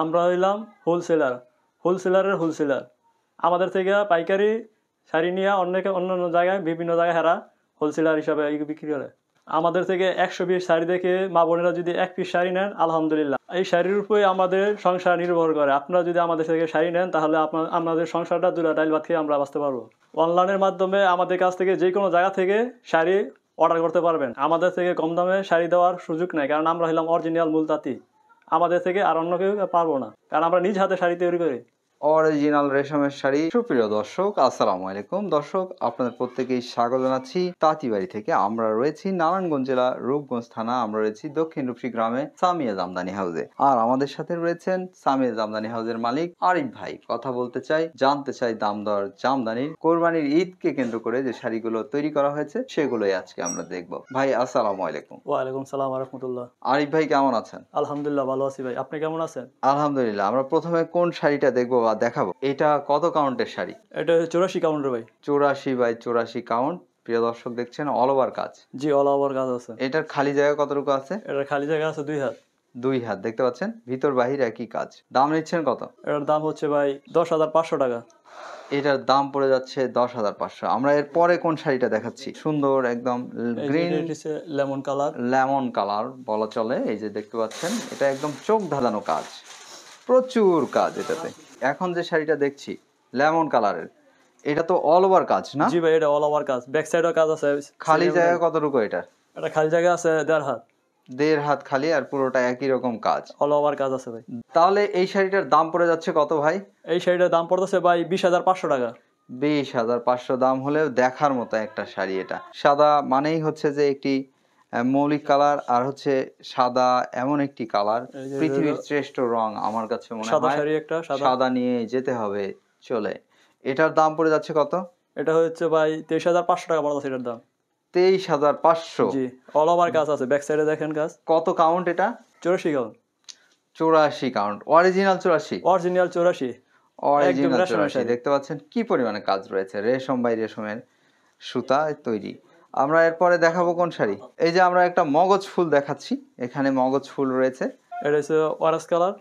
আমরা হইলাম wholesaler হোলসেলারের wholesaler আমাদের থেকে পাইকারি শাড়ি নিয়ে অনেকে অন্য অন্য জায়গায় বিভিন্ন জায়গায় হেরা হোলসেলার হিসাবে বিক্রি করে আমাদের থেকে একশো পিস শাড়ি দেখে মা বোনেরা যদি এক পিস শাড়ি নেন আলহামদুলিল্লাহ এই শাড়ির উপরে আমাদের সংসার নির্ভর করে আপনারা যদি আমাদের থেকে শাড়ি নেন তাহলে আপনার আপনাদের সংসারটা দুলা ডাইল ভাত খেয়ে আমরা বাঁচতে পারবো অনলাইনের মাধ্যমে আমাদের কাছ থেকে যে কোনো জায়গা থেকে শাড়ি অর্ডার করতে পারবেন আমাদের থেকে কম দামে শাড়ি দেওয়ার সুযোগ নেই কারণ আমরা হলাম অরিজিনাল মূল মূলতাতি আমাদের থেকে আর অন্য কেউ পারবো না কারণ আমরা নিজ হাতে শাড়ি তৈরি করি অরিজিনাল রেশমের শাড়ি সুপ্রিয় দর্শক আসসালামু আলাইকুম দর্শক আপনাদের প্রত্যেকেই স্বাগত জানাচ্ছি তাঁতিবাড়ি থেকে আমরা রয়েছি নারায়ণগঞ্জ জেলা রূপগঞ্জ থানা আমরা রয়েছি দক্ষিণ রূপসি গ্রামে সামিয়া জামদানি হাউসে আর আমাদের সাথে রয়েছেন সামিয়া জামদানি হাউসের মালিক আরিফ ভাই কথা বলতে চাই জানতে চাই দামদর জামদানির কোরবানির ঈদকে কেন্দ্র করে যে শাড়িগুলো তৈরি করা হয়েছে সেগুলোই আজকে আমরা দেখব ভাই আসসালামু আলাইকুম ওয়ালাইকুম সালাম রহমতুল্লাহ আরিফ ভাই কেমন আছেন আলহামদুলিল্লাহ ভালো আছি ভাই আপনি কেমন আছেন আলহামদুলিল্লাহ আমরা প্রথমে কোন শাড়িটা দেখবো বা দেখাবো এটা কত কাউন্টের শাড়ি এটা চৌরাশি কাউন্টের ভাই চৌরাশি বাই চৌরাশি কাউন্ট প্রিয় দর্শক দেখছেন অল ওভার কাজ জি অল ওভার কাজ আছে এটার খালি জায়গা কতটুকু আছে এটা খালি জায়গা আছে দুই হাত দুই হাত দেখতে পাচ্ছেন ভিতর বাহির একই কাজ দাম নিচ্ছেন কত এটার দাম হচ্ছে ভাই দশ হাজার পাঁচশো টাকা এটার দাম পড়ে যাচ্ছে দশ হাজার পাঁচশো আমরা এর পরে কোন শাড়িটা দেখাচ্ছি সুন্দর একদম green lemon colour lemon colour বলা চলে এই যে দেখতে পাচ্ছেন এটা একদম চোখ ধাঁধানো কাজ প্রচুর কাজ এটাতে এখন যে শাড়িটা দেখছি লেমন কালারের এটা তো অল ওভার কাজ না জি ভাই এটা অল ওভার কাজ ব্যাক সাইডও কাজ আছে খালি জায়গা কতটুকু এটা এটা খালি জায়গা আছে দেড় হাত দেড় হাত খালি আর পুরোটা একই রকম কাজ অল ওভার কাজ আছে ভাই তাহলে এই শাড়িটার দাম পড়ে যাচ্ছে কত ভাই এই শাড়িটার দাম পড়তেছে ভাই বিশ হাজার পাঁচশো টাকা বিশ হাজার পাঁচশো দাম হলেও দেখার মতো একটা শাড়ি এটা সাদা মানেই হচ্ছে যে একটি মৌলিক কালার আর হচ্ছে সাদা এমন একটি কালার পৃথিবীর শ্রেষ্ঠ রং আমার কাছে মনে হয় সাদা নিয়ে যেতে হবে চলে এটার দাম পড়ে যাচ্ছে কত এটা হচ্ছে ভাই তেইশ হাজার পাঁচশো টাকা পড়া এটার দাম তেইশ হাজার পাঁচশো জি অল ওভার কাজ আছে ব্যাক সাইডে দেখেন কাজ কত কাউন্ট এটা চৌরাশি কাউন্ট চৌরাশি কাউন্ট অরিজিনাল চৌরাশি অরিজিনাল চৌরাশি অরিজিনাল চৌরাশি দেখতে পাচ্ছেন কি পরিমাণে কাজ রয়েছে রেশম বাই রেশমের সুতা তৈরি আমরা এরপরে দেখাবো কোন শাড়ি এই যে আমরা একটা মগজ ফুল দেখাচ্ছি এখানে মগজ ফুল রয়েছে এটা হচ্ছে অরেঞ্জ কালার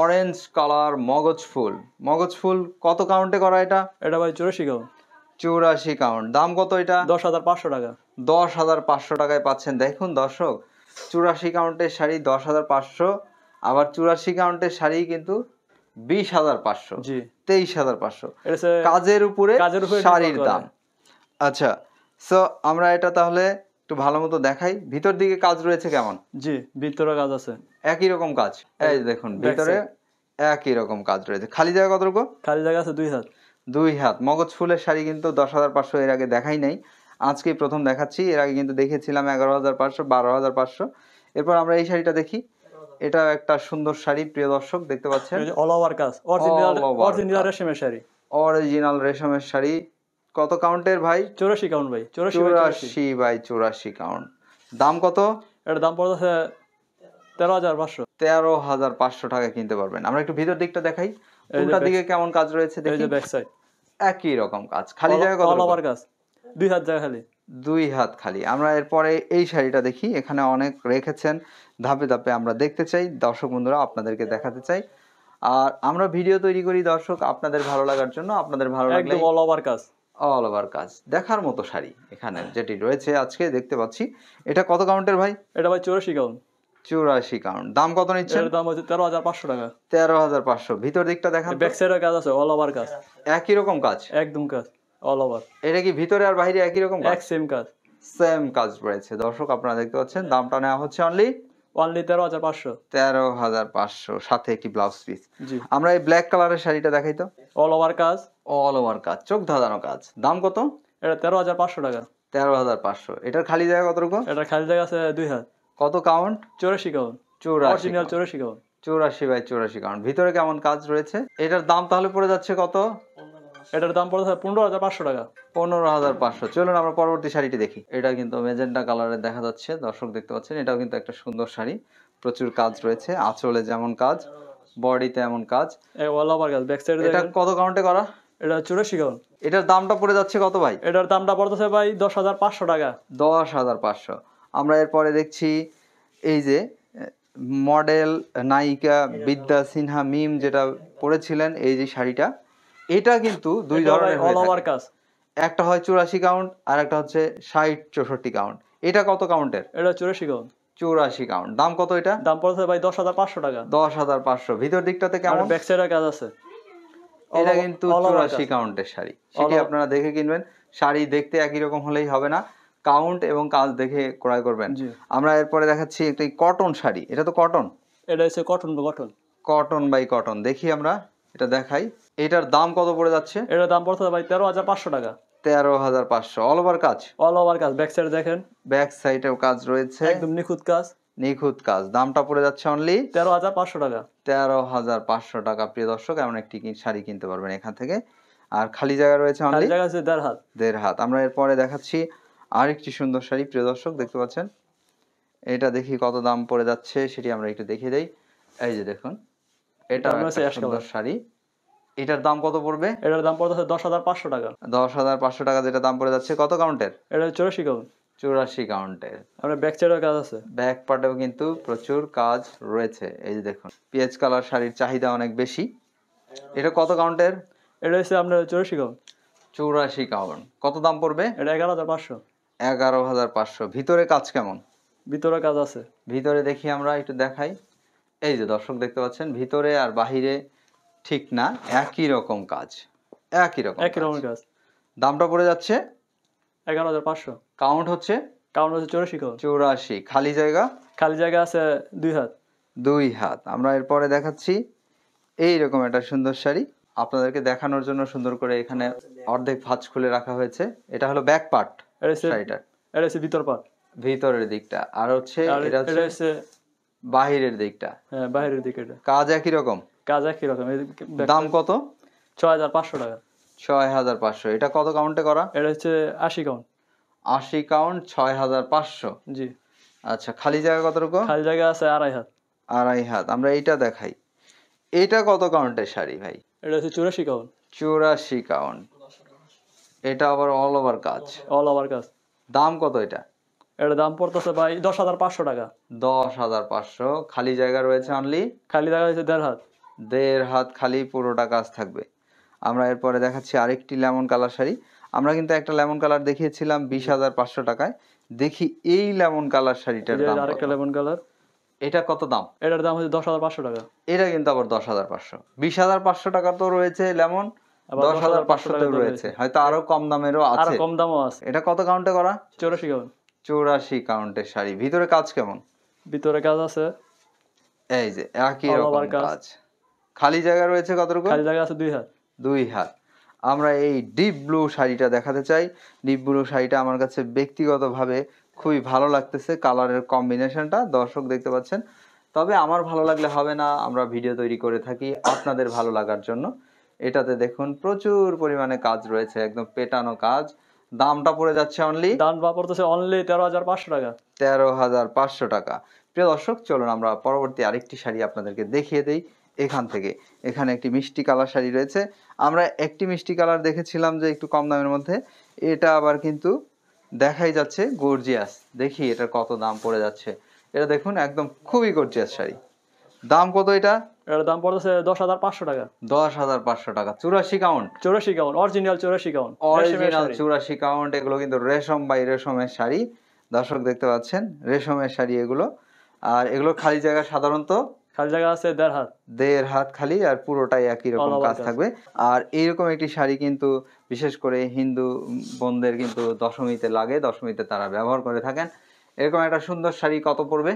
অরেঞ্জ কালার মগজ ফুল মগজ ফুল কত কাউন্টে করা এটা এটা ভাই চুরাশি কাউন্ট চুরাশি কাউন্ট দাম কত এটা দশ হাজার পাঁচশো টাকা দশ হাজার পাঁচশো টাকায় পাচ্ছেন দেখুন দর্শক চুরাশি কাউন্টের শাড়ি দশ হাজার পাঁচশো আবার চুরাশি কাউন্টের শাড়ি কিন্তু বিশ হাজার পাঁচশো জি তেইশ হাজার পাঁচশো কাজের উপরে শাড়ির দাম আচ্ছা সো আমরা এটা তাহলে একটু ভালো মতো দেখাই ভিতর দিকে কাজ রয়েছে কেমন জি ভিতরে কাজ আছে একই রকম কাজ এই দেখুন ভিতরে একই রকম কাজ রয়েছে খালি জায়গা কতটুকু খালি জায়গা আছে দুই হাত দুই হাত মগজ ফুলের শাড়ি কিন্তু দশ হাজার পাঁচশো এর আগে দেখাই নাই আজকেই প্রথম দেখাচ্ছি এর আগে কিন্তু দেখেছিলাম এগারো হাজার পাঁচশো বারো হাজার পাঁচশো এরপর আমরা এই শাড়িটা দেখি এটা একটা সুন্দর শাড়ি প্রিয় দর্শক দেখতে পাচ্ছেন অল ওভার কাজ অরিজিনাল রেশমের শাড়ি অরিজিনাল রেশমের শাড়ি কত কাউন্টের ভাই চৌরাশি কাউন্ট ভাই চৌরাশি চৌরাশি বাই চৌরাশি কাউন্ট দাম কত এটার দাম পড়তেছে তেরো হাজার পাঁচশো তেরো হাজার পাঁচশো টাকা কিনতে পারবেন আমরা একটু ভিতর দিকটা দেখাই উল্টা দিকে কেমন কাজ রয়েছে একই রকম কাজ খালি জায়গা কত ওভার কাজ দুই হাত জায়গা খালি দুই হাত খালি আমরা এরপরে এই শাড়িটা দেখি এখানে অনেক রেখেছেন ধাপে ধাপে আমরা দেখতে চাই দর্শক বন্ধুরা আপনাদেরকে দেখাতে চাই আর আমরা ভিডিও তৈরি করি দর্শক আপনাদের ভালো লাগার জন্য আপনাদের ভালো লাগলে অল ওভার কাজ অল ওভার কাজ দেখার মতো শাড়ি এখানে যেটি রয়েছে আজকে দেখতে পাচ্ছি এটা কত কাউন্টের ভাই এটা ভাই চৌরাশি কাউন্ট চুরাশি কাউন্ট দাম কত নিচ্ছে দাম হচ্ছে তেরো হাজার পাঁচশো টাকা তেরো হাজার পাঁচশো ভিতর দিকটা দেখা ব্যাকসাইডের কাজ আছে অল ওভার কাজ একই রকম কাজ একদম কাজ অল ওভার এটা কি ভিতরে আর বাইরে একই রকম এক সেম কাজ সেম কাজ রয়েছে দর্শক আপনারা দেখতে পাচ্ছেন দামটা নেওয়া হচ্ছে অনলি অনলি তেরো হাজার পাঁচশো তেরো হাজার পাঁচশো সাথে একটি ব্লাউজ পিস আমরা এই ব্ল্যাক কালারের শাড়িটা দেখাই তো অল ওভার কাজ অল ওভার কাজ চোখ ধাঁধানো কাজ দাম কত এটা তেরো হাজার পাঁচশো টাকা তেরো হাজার পাঁচশো এটার খালি জায়গা কত রকম এটার খালি জায়গা আছে দুই হাজার কত কাউন্ট চৌরাশি কাউন্ট চৌরাশি চৌরাশি কাউন্ট চৌরাশি বাই চৌরাশি কাউন্ট ভিতরে কেমন কাজ রয়েছে এটার দাম তাহলে পড়ে যাচ্ছে কত এটার দাম পড়ে পনেরো হাজার পাঁচশো টাকা পনেরো হাজার পাঁচশো চলুন আমরা পরবর্তী শাড়িটি দেখি এটা কিন্তু মেজেন্টা কালারে দেখা যাচ্ছে দর্শক দেখতে পাচ্ছেন এটাও কিন্তু একটা সুন্দর শাড়ি প্রচুর কাজ রয়েছে আঁচলে যেমন কাজ বডিতে এমন কাজ অল কত কাউন্টে করা এটা চুরাশি কাউন্ট এটার দামটা পড়ে যাচ্ছে কত ভাই এটার দামটা পড়তেছে ভাই দশ হাজার পাঁচশো টাকা দশ হাজার পাঁচশো আমরা এরপরে দেখছি এই যে মডেল নায়িকা বিদ্যা সিনহা মিম যেটা পরেছিলেন এই যে শাড়িটা এটা কিন্তু দুই ধরনের অল ওভার কাজ একটা হয় চুরাশি কাউন্ট আর একটা হচ্ছে ষাট চৌষট্টি কাউন্ট এটা কত কাউন্টের এটা চুরাশি কাউন্ট চুরাশি কাউন্ট দাম কত এটা দাম পড়েছে ভাই দশ হাজার পাঁচশো টাকা দশ হাজার পাঁচশো ভিতর দিকটাতে কেমন ব্যাক সাইডের কাজ আছে এটা কিন্তু চুরাশি কাউন্টের শাড়ি সেটি আপনারা দেখে কিনবেন শাড়ি দেখতে একই রকম হলেই হবে না কাউন্ট এবং কাজ দেখে ক্রয় করবেন আমরা এরপরে দেখাচ্ছি একটি কটন শাড়ি এটা তো কটন এটা হচ্ছে cotton cotton cotton by cotton দেখি আমরা এটা দেখাই এটার দাম কত পড়ে যাচ্ছে এটার দাম পড়ছে ভাই তেরো হাজার পাঁচশো টাকা তেরো হাজার পাঁচশো অল ওভার কাজ অল ওভার কাজ ব্যাক সাইড দেখেন ব্যাক সাইডেও কাজ রয়েছে একদম নিখুঁত কাজ নিখুঁত কাজ দামটা পড়ে যাচ্ছে অনলি তেরো হাজার পাঁচশো টাকা তেরো হাজার পাঁচশো টাকা প্রিয় দর্শক এমন একটি শাড়ি কিনতে পারবেন এখান থেকে আর খালি জায়গা রয়েছে অনলি জায়গা আছে দেড় হাত দেড় হাত আমরা এরপরে দেখাচ্ছি আরেকটি সুন্দর শাড়ি প্রিয় দর্শক দেখতে পাচ্ছেন এটা দেখি কত দাম পড়ে যাচ্ছে সেটি আমরা একটু দেখিয়ে দেই এই যে দেখুন এটা সুন্দর শাড়ি এটার দাম কত পড়বে এটার দাম পড়বে দশ হাজার পাঁচশো টাকা দশ হাজার পাঁচশো টাকা যেটা দাম পড়ে যাচ্ছে কত কাউন্টের এটা চৌরাশি কাউন্ট চুরাশি কাউন্টের আমরা ব্যাক সাইডেও কাজ আছে ব্যাক পার্টেও কিন্তু প্রচুর কাজ রয়েছে এই যে দেখুন পিএচ কালার শাড়ির চাহিদা অনেক বেশি এটা কত কাউন্টের এটা হচ্ছে আপনার চৌরাশি কাউন্ট চৌরাশি কাউন্ট কত দাম পড়বে এটা এগারো হাজার পাঁচশো এগারো হাজার পাঁচশো ভিতরে কাজ কেমন ভিতরে কাজ আছে ভিতরে দেখি আমরা একটু দেখাই এই যে দর্শক দেখতে পাচ্ছেন ভিতরে আর বাহিরে ঠিক না একই রকম কাজ একই রকম একই রকম কাজ দামটা পড়ে যাচ্ছে এগারো হাজার পাঁচশো কাউন্ট হচ্ছে কাউন্ট হচ্ছে চৌরাশি চৌরাশি খালি জায়গা খালি জায়গা আছে দুই হাত দুই হাত আমরা এরপরে দেখাচ্ছি এইরকম একটা সুন্দর শাড়ি আপনাদেরকে দেখানোর জন্য সুন্দর করে এখানে অর্ধেক ভাঁজ খুলে রাখা হয়েছে এটা হলো ব্যাক পার্ট শাড়িটার এটা হচ্ছে ভিতর পার্ট ভিতরের দিকটা আর হচ্ছে এটা হচ্ছে বাহিরের দিকটা হ্যাঁ বাহিরের দিকটা কাজ একই রকম কাজ একই রকম দাম কত ছয় হাজার পাঁচশো টাকা ছয় হাজার পাঁচশো এটা কত কাউন্টে করা এটা হচ্ছে আশি কাউন্ট আশি কাউন্ট ছয় হাজার পাঁচশো জি আচ্ছা খালি জায়গা কতটুকু খালি জায়গা আছে আড়াই হাত আড়াই হাত আমরা এইটা দেখাই এটা কত কাউন্টের শাড়ি ভাই এটা হচ্ছে চুরাশি কাউন্ট চুরাশি কাউন্ট এটা আবার অল ওভার কাজ অল ওভার কাজ দাম কত এটা এর দাম পড়তেছে ভাই দশ হাজার পাঁচশো টাকা দশ হাজার পাঁচশো খালি জায়গা রয়েছে অনলি খালি জায়গা রয়েছে দেড় হাত দেড় হাত খালি পুরোটা কাজ থাকবে আমরা এরপরে দেখাচ্ছি আরেকটি লেমন কালার শাড়ি আমরা কিন্তু একটা লেমন কালার দেখিয়েছিলাম বিশ হাজার পাঁচশো টাকায় দেখি এই লেমন কালার শাড়িটার দাম আরেকটা লেমন কালার এটা কত দাম এটার দাম হচ্ছে দশ হাজার পাঁচশো টাকা এটা কিন্তু আবার দশ হাজার পাঁচশো বিশ হাজার পাঁচশো টাকা তো রয়েছে লেমন দশ হাজার পাঁচশো রয়েছে হয়তো আরো কম দামেরও আছে কম দামও আছে এটা কত কাউন্টে করা চৌরাশি কাউন্ট চৌরাশি কাউন্টের শাড়ি ভিতরে কাজ কেমন ভিতরে কাজ আছে এই যে একই রকম কাজ খালি জায়গা রয়েছে কতটুকু খালি জায়গা আছে দুই হাত দুই হাত আমরা এই ডিপ ব্লু শাড়িটা দেখাতে চাই ডিপ ব্লু শাড়িটা আমার কাছে ব্যক্তিগতভাবে খুবই ভালো লাগতেছে কালারের কম্বিনেশনটা দর্শক দেখতে পাচ্ছেন তবে আমার ভালো লাগলে হবে না আমরা ভিডিও তৈরি করে থাকি আপনাদের ভালো লাগার জন্য এটাতে দেখুন প্রচুর পরিমাণে কাজ রয়েছে একদম পেটানো কাজ দামটা পড়ে যাচ্ছে অনলি দামটা পড়তেছে অনলি তেরো হাজার পাঁচশো টাকা তেরো হাজার পাঁচশো টাকা প্রিয় দর্শক চলুন আমরা পরবর্তী আরেকটি শাড়ি আপনাদেরকে দেখিয়ে দিই এখান থেকে এখানে একটি মিষ্টি কালার শাড়ি রয়েছে আমরা একটি মিষ্টি কালার দেখেছিলাম যে একটু কম দামের মধ্যে এটা আবার কিন্তু দেখাই যাচ্ছে গর্জিয়াস দেখি এটা কত দাম পড়ে যাচ্ছে এটা দেখুন একদম খুবই গর্জিয়াস শাড়ি দাম কত এটা এর দাম পড়তেছে দশ হাজার পাঁচশো টাকা দশ হাজার পাঁচশো টাকা চুরাশি কাউন্ট চুরাশি কাউন্ট অরিজিনাল চুরাশি কাউন্ট অরিজিনাল চুরাশি কাউন্ট এগুলো কিন্তু রেশম বাই রেশমের শাড়ি দর্শক দেখতে পাচ্ছেন রেশমের শাড়ি এগুলো আর এগুলো খালি জায়গা সাধারণত খালি জায়গা আছে দেড় হাত দেড় হাত খালি আর পুরোটাই একই রকম কাজ থাকবে আর এইরকম একটি শাড়ি কিন্তু বিশেষ করে হিন্দু বোনদের কিন্তু দশমীতে লাগে দশমীতে তারা ব্যবহার করে থাকেন এরকম একটা সুন্দর শাড়ি কত পড়বে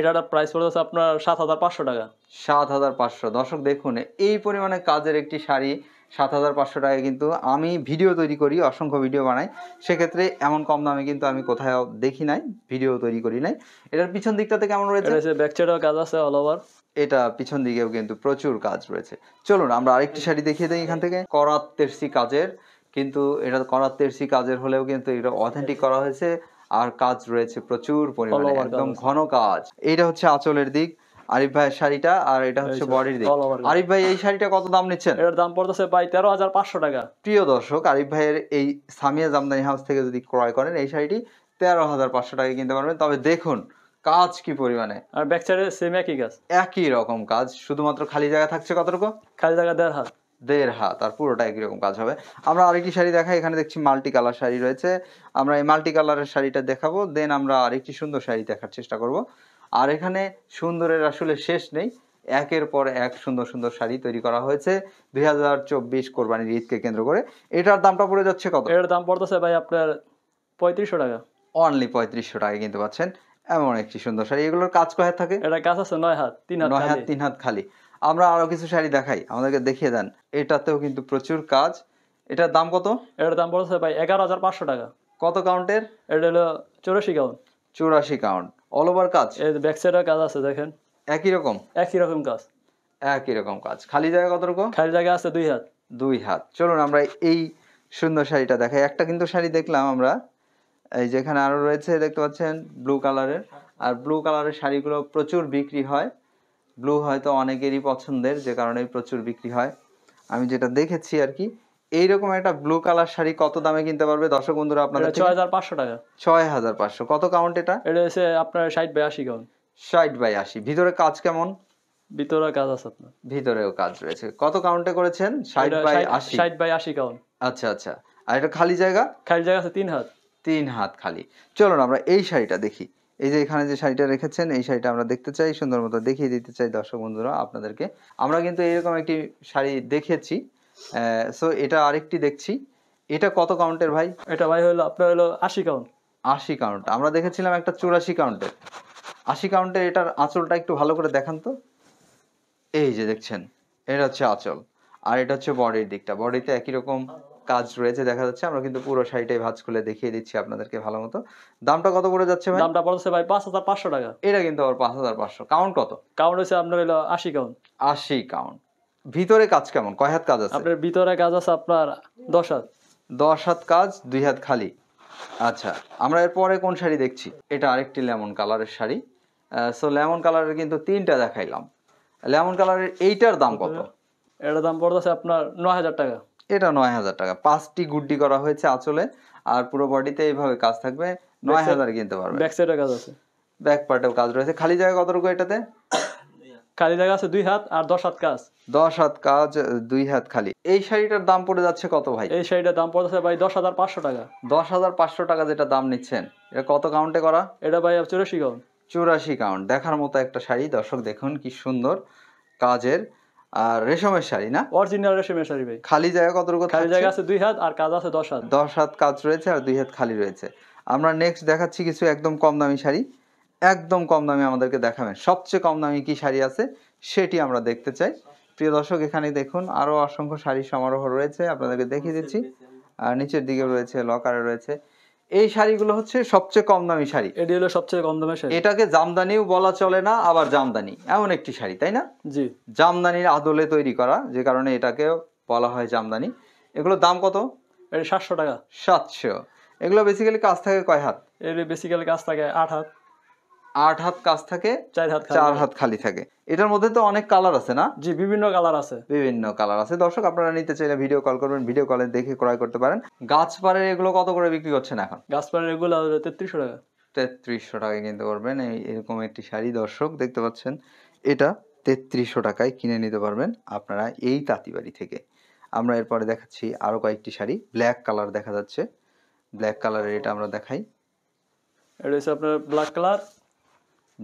এটার প্রাইস পড়তেছে আপনার সাত হাজার পাঁচশো টাকা সাত হাজার পাঁচশো দর্শক দেখুন এই পরিমাণে কাজের একটি শাড়ি সাত হাজার পাঁচশো টাকায় কিন্তু আমি ভিডিও তৈরি করি অসংখ্য ভিডিও বানাই সেক্ষেত্রে এমন কম দামে কিন্তু আমি কোথাও দেখি নাই ভিডিও তৈরি করি নাই এটার পিছন দিকটাতে কেমন রয়েছে ব্যাকচারও কাজ আছে অল ওভার এটা পিছন দিকেও কিন্তু প্রচুর কাজ রয়েছে চলুন আমরা আরেকটি শাড়ি দেখিয়ে দিই এখান থেকে করাত তেরসি কাজের কিন্তু এটা করাত তেরসি কাজের হলেও কিন্তু এটা অথেন্টিক করা হয়েছে আর কাজ রয়েছে প্রচুর পরিমাণে একদম ঘন কাজ এটা হচ্ছে আঁচলের দিক আরিফ ভাইয়ের শাড়িটা আর এটা হচ্ছে বডির দিক আরিফ ভাই এই শাড়িটা কত দাম নিচ্ছেন এর দাম পড়তেছে ভাই তেরো হাজার পাঁচশো টাকা প্রিয় দর্শক আরিফ ভাইয়ের এই সামিয়া জামদানি হাউস থেকে যদি ক্রয় করেন এই শাড়িটি তেরো হাজার পাঁচশো টাকায় কিনতে পারবেন তবে দেখুন কাজ কি পরিমাণে আর ব্যাক সাইডে সেম একই কাজ একই রকম কাজ শুধুমাত্র খালি জায়গা থাকছে কতটুকু খালি জায়গা দেড় হাত দেড় হাত আর পুরোটা একই রকম কাজ হবে আমরা আরেকটি শাড়ি দেখাই এখানে দেখছি মাল্টি কালার শাড়ি রয়েছে আমরা এই মাল্টি কালারের শাড়িটা দেখাবো দেন আমরা আরেকটি সুন্দর শাড়ি দেখার চেষ্টা করব আর এখানে সুন্দরের আসলে শেষ নেই একের পর এক সুন্দর সুন্দর শাড়ি তৈরি করা হয়েছে দুই হাজার চব্বিশ কোরবানির ঈদকে কেন্দ্র করে এটার দামটা পড়ে যাচ্ছে কত এটার দাম পড়তেছে ভাই আপনার পঁয়ত্রিশশো টাকা অনলি পঁয়ত্রিশশো টাকা কিনতে পাচ্ছেন এমন একটি সুন্দর শাড়ি এগুলোর কাজ কয় থাকে এটা কাজ আছে নয় হাত তিন হাত নয় হাত তিন হাত খালি আমরা আরো কিছু শাড়ি দেখাই আমাদেরকে দেখিয়ে দেন এটাতেও কিন্তু প্রচুর কাজ এটার দাম কত এটার দাম পড়েছে ভাই এগারো হাজার পাঁচশো টাকা কত কাউন্টের এটা হলো চৌরাশি কাউন্ট চৌরাশি কাউন্ট অল ওভার কাজ এই কাজ আছে দেখেন একই রকম একই রকম কাজ একই রকম কাজ খালি জায়গা কত রকম খালি জায়গা আছে দুই হাত দুই হাত চলুন আমরা এই সুন্দর শাড়িটা দেখাই একটা কিন্তু শাড়ি দেখলাম আমরা এই যেখানে আরও রয়েছে দেখতে পাচ্ছেন ব্লু কালারের আর ব্লু কালারের শাড়িগুলো প্রচুর বিক্রি হয় ব্লু হয়তো অনেকেরই পছন্দের যে কারণে প্রচুর বিক্রি হয় আমি যেটা দেখেছি আর কি এইরকম একটা ব্লু কালার শাড়ি কত দামে কিনতে পারবে দর্শক বন্ধুরা আপনাদের ছয় হাজার পাঁচশো টাকা ছয় হাজার পাঁচশো কত কাউন্ট এটা এটা হচ্ছে আপনার ষাট বাই আশি কাউন্ট ষাট বাই আশি ভিতরে কাজ কেমন ভিতরে কাজ আছে আপনার ভিতরেও কাজ রয়েছে কত কাউন্টে করেছেন ষাট বাই আশি ষাট বাই আশি কাউন্ট আচ্ছা আচ্ছা আর এটা খালি জায়গা খালি জায়গা আছে তিন হাত তিন হাত খালি চলুন আমরা এই শাড়িটা দেখি এই যে এখানে যে শাড়িটা রেখেছেন এই শাড়িটা আমরা দেখতে চাই সুন্দর মতো দেখিয়ে দিতে চাই দর্শক বন্ধুরা আপনাদেরকে আমরা কিন্তু এরকম একটি শাড়ি দেখেছি সো এটা আরেকটি দেখছি এটা কত কাউন্টের ভাই এটা ভাই হলো আপনার হলো আশি কাউন্ট আশি কাউন্ট আমরা দেখেছিলাম একটা চুরাশি কাউন্টের আশি কাউন্টের এটার আঁচলটা একটু ভালো করে দেখান তো এই যে দেখছেন এটা হচ্ছে আঁচল আর এটা হচ্ছে বডির দিকটা বডিতে একই রকম কাজ রয়েছে দেখা যাচ্ছে আমরা কিন্তু পুরো শাড়িটাই ভাজ খুলে দেখিয়ে দিচ্ছি আপনাদেরকে ভালো মতো দামটা কত পড়ে যাচ্ছে ভাই দামটা পড়ছে ভাই পাঁচ হাজার পাঁচশো টাকা এটা কিন্তু আবার পাঁচ হাজার পাঁচশো কাউন্ট কত কাউন্ট হচ্ছে আপনার হলো আশি কাউন্ট আশি কাউন্ট ভিতরে কাজ কেমন কয় হাত কাজ আছে আপনার ভিতরে কাজ আছে আপনার দশ হাত দশ হাত কাজ দুই হাত খালি আচ্ছা আমরা এরপরে কোন শাড়ি দেখছি এটা আরেকটি লেমন কালারের শাড়ি সো লেমন কালারের কিন্তু তিনটা দেখাইলাম লেমন কালারের এইটার দাম কত এটার দাম পড়তেছে আপনার নয় হাজার টাকা এটা নয় হাজার টাকা পাঁচটি গুড্ডি করা হয়েছে আঁচলে আর পুরো বডিতে এইভাবে কাজ থাকবে নয় হাজার কিনতে পারবে ব্যাক সাইডে কাজ আছে ব্যাক পার্টেও কাজ রয়েছে খালি জায়গা কতটুকু এটাতে খালি জায়গা আছে দুই হাত আর দশ হাত কাজ দশ হাত কাজ দুই হাত খালি এই শাড়িটার দাম পড়ে যাচ্ছে কত ভাই এই শাড়িটার দাম পড়ে যাচ্ছে ভাই দশ হাজার পাঁচশো টাকা দশ হাজার পাঁচশো টাকা যেটা দাম নিচ্ছেন এটা কত কাউন্টে করা এটা ভাই চুরাশি কাউন্ট চুরাশি কাউন্ট দেখার মতো একটা শাড়ি দর্শক দেখুন কি সুন্দর কাজের আর রেশমের শাড়ি না অরিজিনাল রেশমের শাড়ি ভাই খালি জায়গা কতটুকু খালি জায়গা আছে দুই হাত আর কাজ আছে দশ হাত দশ হাত কাজ রয়েছে আর দুই হাত খালি রয়েছে আমরা নেক্সট দেখাচ্ছি কিছু একদম কম দামি শাড়ি একদম কম দামি আমাদেরকে দেখাবেন সবচেয়ে কম দামি কি শাড়ি আছে সেটি আমরা দেখতে চাই প্রিয় দর্শক এখানে দেখুন আরও অসংখ্য শাড়ি সমারোহ রয়েছে আপনাদেরকে দেখিয়ে দিচ্ছি আর নিচের দিকে রয়েছে লকারে রয়েছে এই শাড়িগুলো হচ্ছে সবচেয়ে কম দামি শাড়ি এটি হলো সবচেয়ে কম দামি শাড়ি এটাকে জামদানিও বলা চলে না আবার জামদানি এমন একটি শাড়ি তাই না জি জামদানির আদলে তৈরি করা যে কারণে এটাকে বলা হয় জামদানি এগুলোর দাম কত সাতশো টাকা সাতশো এগুলো বেসিক্যালি কাজ থাকে কয় হাত এর বেসিক্যালি কাজ থাকে আট হাত আট হাত কাজ থাকে চার হাত চার হাত খালি থাকে এটার মধ্যে তো অনেক কালার আছে না জি বিভিন্ন কালার আছে বিভিন্ন কালার আছে দর্শক আপনারা নিতে চাইলে ভিডিও কল করবেন ভিডিও কলে দেখে ক্রয় করতে পারেন গাছ এগুলো কত করে বিক্রি করছেন এখন গাছ এগুলো তেত্রিশশো টাকা তেত্রিশশো টাকায় কিনতে পারবেন এই এরকম একটি শাড়ি দর্শক দেখতে পাচ্ছেন এটা তেত্রিশশো টাকায় কিনে নিতে পারবেন আপনারা এই তাঁতিবাড়ি থেকে আমরা এরপরে দেখাচ্ছি আরও কয়েকটি শাড়ি ব্ল্যাক কালার দেখা যাচ্ছে ব্ল্যাক কালারের এটা আমরা দেখাই এটা হচ্ছে আপনার ব্ল্যাক কালার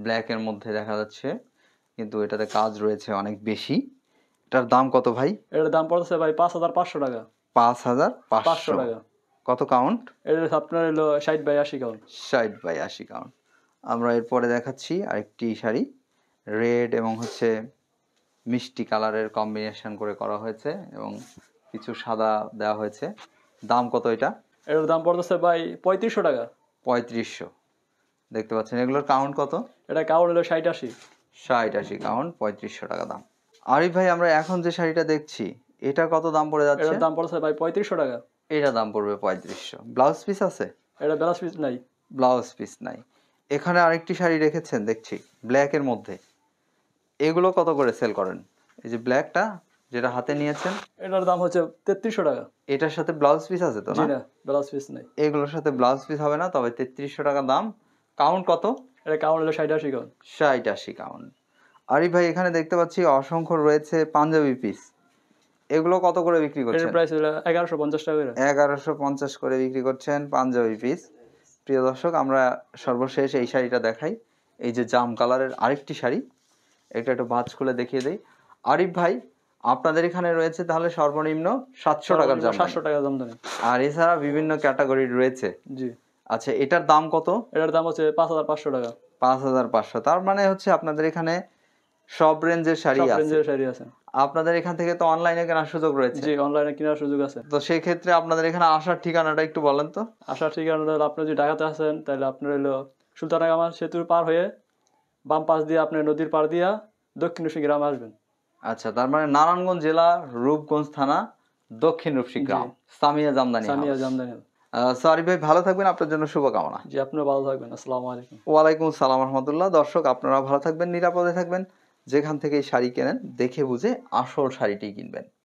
ব্ল্যাকের মধ্যে দেখা যাচ্ছে কিন্তু এটাতে কাজ রয়েছে অনেক বেশি এটার দাম কত ভাই এটার দাম পড়ছে ভাই পাঁচ হাজার পাঁচশো টাকা পাঁচ হাজার পাঁচশো টাকা কত কাউন্ট এটা আপনার হলো ষাট বাই আশি কাউন্ট ষাট বাই আশি কাউন্ট আমরা এরপরে দেখাচ্ছি আরেকটি শাড়ি রেড এবং হচ্ছে মিষ্টি কালারের কম্বিনেশন করে করা হয়েছে এবং কিছু সাদা দেওয়া হয়েছে দাম কত এটা এটার দাম পড়তেছে ভাই পঁয়ত্রিশশো টাকা পঁয়ত্রিশশো দেখতে পাচ্ছেন এগুলোর কাউন্ট কত এটা কাউন্ট হলো ষাট আশি ষাট আশি কাউন্ট পঁয়ত্রিশশো টাকা দাম আরিফ ভাই আমরা এখন যে শাড়িটা দেখছি এটা কত দাম পড়ে যাচ্ছে এটার দাম পড়ছে ভাই পঁয়ত্রিশশো টাকা এটা দাম পড়বে পঁয়ত্রিশশো ব্লাউজ পিস আছে এটা ব্লাউজ পিস নাই ব্লাউজ পিস নাই এখানে আরেকটি শাড়ি রেখেছেন দেখছি ব্ল্যাকের মধ্যে এগুলো কত করে সেল করেন এই যে ব্ল্যাকটা যেটা হাতে নিয়েছেন এটার দাম হচ্ছে তেত্রিশশো টাকা এটার সাথে ব্লাউজ পিস আছে তো না ব্লাউজ পিস নাই এগুলোর সাথে ব্লাউজ পিস হবে না তবে তেত্রিশশো টাকা দাম কাউন্ট কত এটা কাউন্ট হলো ষাট আশি কাউন্ট ষাট আশি কাউন্ট আরিফ ভাই এখানে দেখতে পাচ্ছি অসংখ্য রয়েছে পাঞ্জাবি পিস এগুলো কত করে বিক্রি করছেন প্রাইস হলো 1150 টাকা করে 1150 করে বিক্রি করছেন পাঞ্জাবি পিস প্রিয় দর্শক আমরা সর্বশেষ এই শাড়িটা দেখাই এই যে জাম কালারের আরেকটি শাড়ি এটা একটু ভাঁজ খুলে দেখিয়ে দেই আরিফ ভাই আপনাদের এখানে রয়েছে তাহলে সর্বনিম্ন সাতশো টাকার জামদানি 700 টাকার আর এছাড়া বিভিন্ন ক্যাটাগরি রয়েছে জি আচ্ছা এটার দাম কত এটার দাম হচ্ছে পাঁচ হাজার পাঁচশো টাকা পাঁচ হাজার পাঁচশো তার মানে হচ্ছে আপনাদের এখানে সব রেঞ্জের শাড়ি আছে রেঞ্জের শাড়ি আছে আপনাদের এখান থেকে তো অনলাইনে কেনার সুযোগ রয়েছে জি অনলাইনে কেনার সুযোগ আছে তো সেই ক্ষেত্রে আপনাদের এখানে আসার ঠিকানাটা একটু বলেন তো আসার ঠিকানাটা হলো আপনি যদি ঢাকাতে আসেন তাহলে আপনার হলো সুলতানাগামা সেতুর পার হয়ে বাম পাশ দিয়ে আপনি নদীর পার দিয়া দক্ষিণ রূপসী গ্রাম আসবেন আচ্ছা তার মানে নারায়ণগঞ্জ জেলা রূপগঞ্জ থানা দক্ষিণ রূপসী গ্রাম সামিয়া জামদানি সামিয়া জামদানি সরি ভাই ভালো থাকবেন আপনার জন্য শুভকামনা জি আপনারা ভালো থাকবেন আসসালামু আলাইকুম ওয়ালাইকুম সালাম রহমতুল্লাহ দর্শক আপনারা ভালো থাকবেন নিরাপদে থাকবেন যেখান থেকে শাড়ি কেনেন দেখে বুঝে আসল শাড়িটি কিনবেন